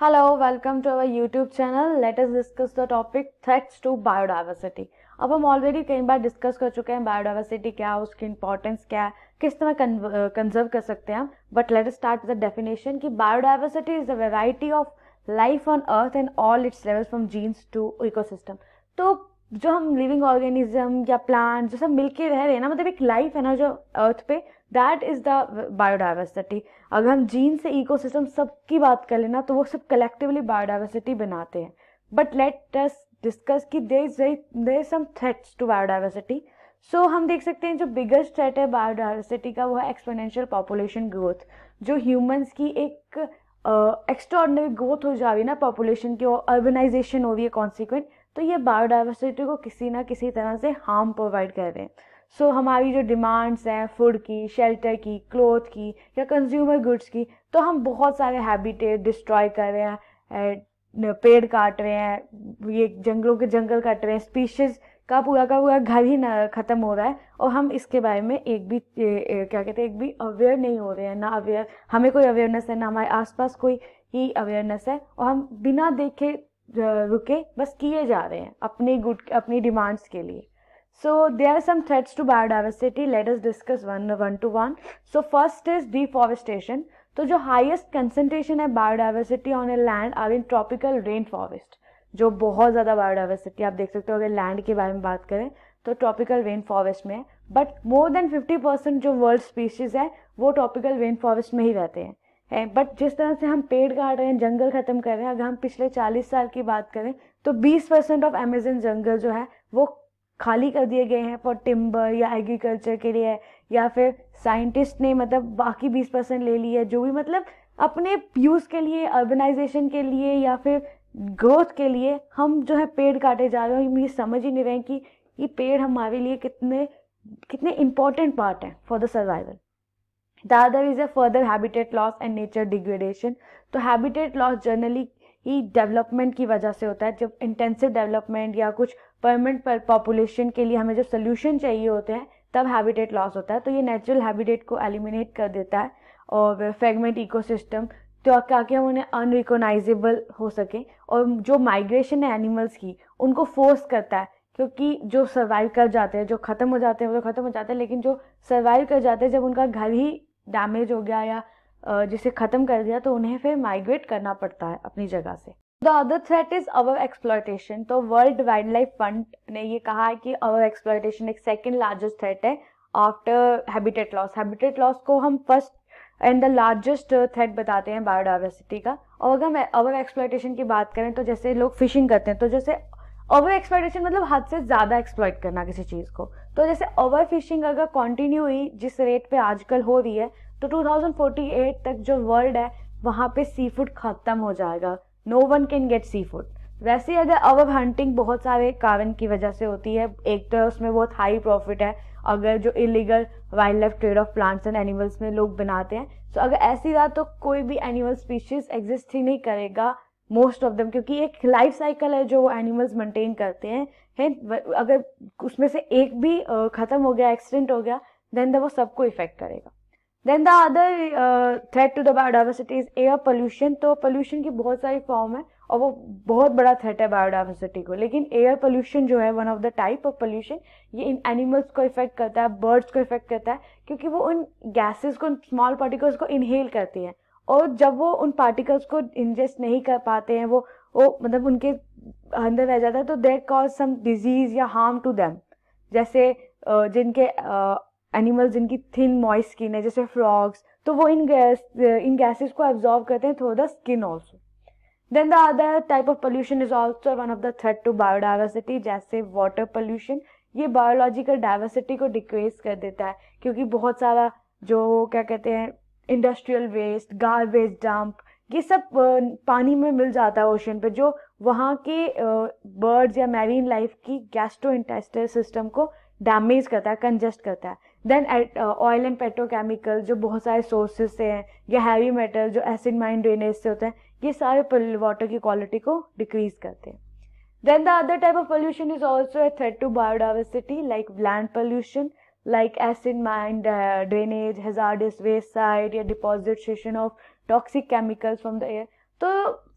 hello welcome to our YouTube channel let us discuss the topic threats to biodiversity अब हम already कई बार discuss कर चुके हैं बायोडाइवर्सिटी क्या है उसकी इंपॉर्टेंस क्या है किस तरह कंजर्व कर सकते हैं हम but let start with the definition कि biodiversity is the variety of life on earth and all its levels from genes to ecosystem तो जो हम लिविंग ऑर्गेनिज्म या प्लांट जो सब मिलके रह रहे हैं ना मतलब एक लाइफ है ना जो अर्थ पे दैट इज़ द बायोडाइवर्सिटी अगर हम जीन से इकोसिस्टम सब की बात कर लेना तो वो सब कलेक्टिवली बायोडाइवर्सिटी बनाते हैं बट लेट अस डिस्कस कि there is very there some threats to biodiversity so हम देख सकते हैं जो बिगेस्ट थ्रेट है बायोडाइवर्सिटी का वो है एक्सपोनेंशियल पॉपुलेशन ग्रोथ जो ह्यूमंस की एक एक्स्ट्रा ग्रोथ हो जा रही है ना पॉपुलेशन की और अर्बनाइजेशन हो रही है कॉन्सिक्वेंट तो ये बायोडाइवर्सिटी को किसी ना किसी तरह से हार्म प्रोवाइड कर रहे हैं सो so, हमारी जो डिमांड्स हैं फूड की शेल्टर की क्लोथ की या कंज्यूमर गुड्स की तो हम बहुत सारे हैबिटेट डिस्ट्रॉय कर रहे हैं पेड़ काट रहे हैं ये जंगलों के जंगल काट रहे हैं स्पीशीज़ का पूरा का पूरा घर ही ना ख़त्म हो रहा है और हम इसके बारे में एक भी ए, ए, क्या कहते हैं एक भी अवेयर नहीं हो रहे हैं ना अवेयर हमें कोई अवेयरनेस है ना हमारे आसपास कोई ही अवेयरनेस है और हम बिना देखे रुके बस किए जा रहे हैं अपनी गुड अपनी डिमांड्स के लिए so they are some threads to biodiversity let us discuss one one two one so first is deforestation तो जो हाईएस्ट कंसेंट्रेशन है biodiversity on a land are in tropical rain forest जो बहुत ज़्यादा biodiversity आप देख सकते हो अगर लैंड के बारे में बात करें तो ट्रॉपिकल रेन फॉरेस्ट में है but more than fifty percent जो वर्ल्ड स्पीशीज़ है वो ट्रॉपिकल रेन फॉरेस्ट में ही रहते हैं है बट जिस तरह से हम पेड़ काट रहे हैं जंगल ख़त्म कर रहे हैं अगर हम पिछले चालीस साल की बात करें तो बीस परसेंट ऑफ अमेजन जंगल जो है वो खाली कर दिए गए हैं फॉर टिम्बर या एग्रीकल्चर के लिए या फिर साइंटिस्ट ने मतलब बाकी बीस परसेंट ले लिया जो भी मतलब अपने यूज़ के लिए अर्बनाइजेशन के लिए या फिर ग्रोथ के लिए हम जो है पेड़ काटे जा रहे हैं ये समझ ही नहीं रहे हैं कि ये पेड़ हमारे लिए कितने कितने इम्पॉर्टेंट पार्ट हैं for the survival the other is a further habitat loss and nature degradation तो हैबिटेट लॉस जनरली ही डेवलपमेंट की वजह से होता है जब इंटेंसिव डेवलपमेंट या कुछ परमानेंट पॉपुलेशन के लिए हमें जब सोल्यूशन चाहिए होते हैं तब हैबिटेट लॉस होता है तो ये नेचुरल हैबिटेट को एलिमिनेट कर देता है और फ्रेगमेंट इकोसिस्टम तो ताकि हम उन्हें अनरिकोनाइजेबल हो सके और जो माइग्रेशन है एनिमल्स की उनको फोर्स करता है क्योंकि जो सर्वाइव कर जाते हैं जो ख़त्म हो जाते हैं वो तो ख़त्म हो जाते हैं लेकिन जो सर्वाइव कर जाते हैं जब उनका घर ही डैमेज हो गया या जिसे ख़त्म कर दिया तो उन्हें फिर माइग्रेट करना पड़ता है अपनी जगह से the other threat is our exploitation तो वर्ल्ड वाइल्ड लाइफ फंड ने ये कहा है कि अवर एक्सप्लॉयटेशन एक सेकेंड लार्जेस्ट थ्रेट है after habitat loss habitat loss को हम first and the largest threat बताते हैं बायोडाइवर्सिटी का और अगर हम अवर एक्सप्लॉयटेशन की बात करें तो जैसे लोग फिशिंग करते हैं तो जैसे ओवर एक्सप्लाइटेशन मतलब हद से ज़्यादा एक्सप्लॉयट करना किसी चीज़ को तो जैसे ओवर फिशिंग अगर कंटिन्यू हुई जिस रेट पे आजकल हो रही है तो 2048 तक जो वर्ल्ड है वहाँ पे सी फूड ख़त्म हो जाएगा no one can get seafood वैसे ही अगर ओवर हंटिंग बहुत सारे कारण की वजह से होती है एक तो उसमें बहुत हाई प्रॉफिट है अगर जो illegal wildlife trade of plants and animals में लोग बनाते हैं तो अगर ऐसी रहा तो कोई भी एनिमल स्पीशीज़ एग्जिस्ट ही नहीं करेगा मोस्ट ऑफ देम क्योंकि एक लाइफ साइकिल है जो वो एनिमल्स मेंटेन करते हैं है अगर उसमें से एक भी ख़त्म हो गया एक्सीडेंट हो गया देन द वो सबको इफेक्ट करेगा then the other threat to the biodiversity is air pollution तो पोल्यूशन की बहुत सारी फॉर्म है और वो बहुत बड़ा थ्रेट है बायोडाइवर्सिटी को लेकिन एयर पोल्यूशन जो है one of the type of pollution ये इन एनिमल्स को इफेक्ट करता है बर्ड्स को इफेक्ट करता है क्योंकि वो उन गैसेस को स्मॉल पार्टिकल्स को इनहेल करती है और जब वो उन पार्टिकल्स को इंजेस्ट नहीं कर पाते हैं वो वो मतलब उनके अंदर रह जाता है तो दे कॉज सम डिजीज या हार्म टू देम जैसे जिनके एनिमल्स जिनकी थिन मॉइस स्किन है जैसे फ्रॉग्स तो वो इन गैस इन गैसेस को एब्जॉर्व करते हैं through the skin also then the other type of pollution is also one of the threat to biodiversity जैसे वाटर पोल्यूशन ये बायोलॉजिकल डाइवर्सिटी को डिक्रेज कर देता है क्योंकि बहुत सारा जो क्या कहते हैं इंडस्ट्रियल वेस्ट गार्बेज डंप ये सब पानी में मिल जाता है ओशन पे जो वहाँ के बर्ड्स या मैरीन लाइफ की गैस्ट्रो इंटेस्टल सिस्टम को डैमेज करता है कंजस्ट करता है देन ऑयल एंड पेट्रोकेमिकल जो बहुत सारे सोर्सेज से हैं या हैवी मेटल जो एसिड माइन ड्रेनेज से होते हैं ये सारे वाटर की क्वालिटी को डिक्रीज करते हैं then the other type of pollution is also a threat to biodiversity like land pollution like acid mind drainage hazardous waste site site या deposition of toxic chemicals from the air तो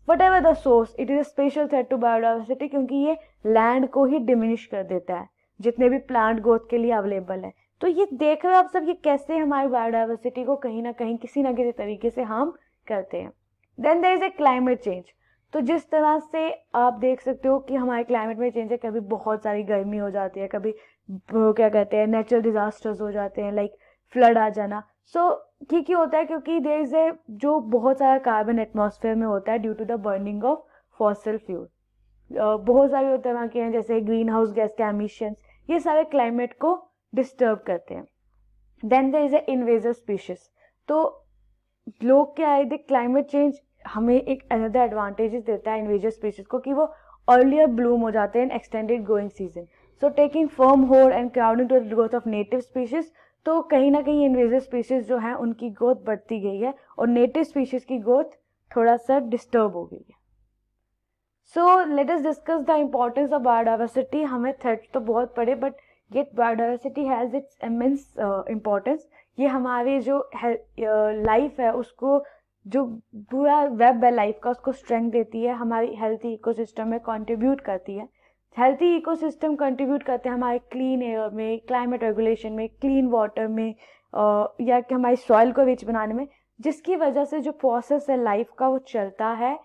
whatever the source it is a special threat to biodiversity क्योंकि ये land को ही diminish कर देता है जितने भी प्लांट ग्रोथ के लिए अवेलेबल है तो ये देख रहे हो आप सब ये कैसे हमारी बायोडाइवर्सिटी को कहीं ना कहीं किसी ना किसी तरीके से हार्म करते हैं then there is a climate change तो जिस तरह से आप देख सकते हो कि हमारे क्लाइमेट में चेंज है कभी बहुत सारी गर्मी हो जाती है कभी क्या कहते हैं नेचुरल डिज़ास्टर्स हो जाते हैं लाइक फ्लड आ जाना सो ठीक ही होता है क्योंकि देर इज़ ए जो बहुत सारा कार्बन एटमोसफेयर में होता है due to the burning of fossil fuel बहुत सारे होते हैं वहाँ के हैं जैसे ग्रीन हाउस गैस के एमिशंस ये सारे क्लाइमेट को डिस्टर्ब करते हैं then there is a invasive species तो लोग क्या है देख क्लाइमेट चेंज हमें एक अनदर एडवांटेजेस देता है इन्वेजिव स्पीशीज को कि वो अर्लियर ब्लूम हो जाते हैं in extended growing season so taking firm hold and crowding to the growth of native species तो कहीं ना कहीं इन्वेजिव स्पीशीज़ जो हैं उनकी ग्रोथ बढ़ती गई है और नेटिव स्पीशीज़ की ग्रोथ थोड़ा सा डिस्टर्ब हो गई है so let us discuss the importance of biodiversity हमें थर्ड तो बहुत पड़े but yet biodiversity has its immense importance ये uh, हमारी जो लाइफ uh, है उसको जो पूरा वेब है लाइफ का उसको स्ट्रेंथ देती है हमारी हेल्थी इकोसिस्टम में कंट्रीब्यूट करती है हेल्थी इकोसिस्टम कंट्रीब्यूट करते हैं हमारे क्लीन एयर में क्लाइमेट रेगुलेशन में क्लीन वाटर में या कि हमारी सॉइल को रिच बनाने में जिसकी वजह से जो प्रोसेस है लाइफ का वो चलता है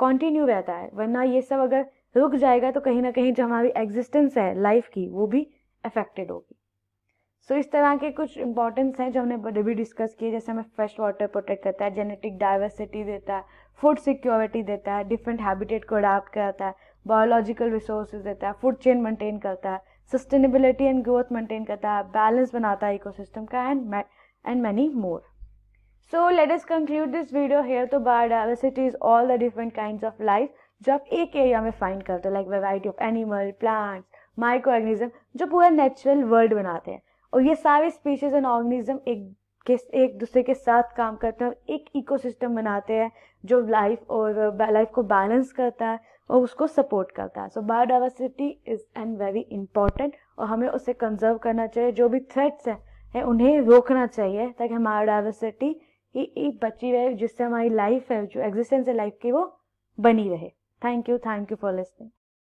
कंटिन्यू रहता है वरना ये सब अगर रुक जाएगा तो कहीं ना कहीं जो हमारी एग्जिस्टेंस है लाइफ की वो भी अफेक्टेड होगी सो so, इस तरह के कुछ इंपॉर्टेंस हैं जो हमने अभी डिस्कस किए जैसे हमें फ्रेश वाटर प्रोटेक्ट करता है जेनेटिक डाइवर्सिटी देता है फूड सिक्योरिटी देता है डिफरेंट हैबिटेट को अडाप्ट करता है बायोलॉजिकल रिसोर्स देता है फूड चेन मेंटेन करता है सस्टेनेबिलिटी एंड ग्रोथ मेंटेन करता है बैलेंस बनाता है इकोसिस्टम का and and many more so let us conclude this video here तो biodiversity is all the different kind of life जो आप एक एरिया में फाइंड करते हो like variety of animal plants microorganism जो पूरा नेचुरल वर्ल्ड बनाते हैं और ये सारे स्पीशीज एंड ऑर्गेनिज्म एक के एक दूसरे के साथ काम करते हैं और एक इकोसिस्टम बनाते हैं जो लाइफ और लाइफ को बैलेंस करता है और उसको सपोर्ट करता है so biodiversity is an very important और हमें उसे कंजर्व करना चाहिए जो भी थ्रेट्स है, है उन्हें रोकना चाहिए ताकि हमारी डाइवर्सिटी ही, ही बची रहे जिससे हमारी लाइफ है जो एग्जिस्टेंस है लाइफ की वो बनी रहे thank you thank you for listening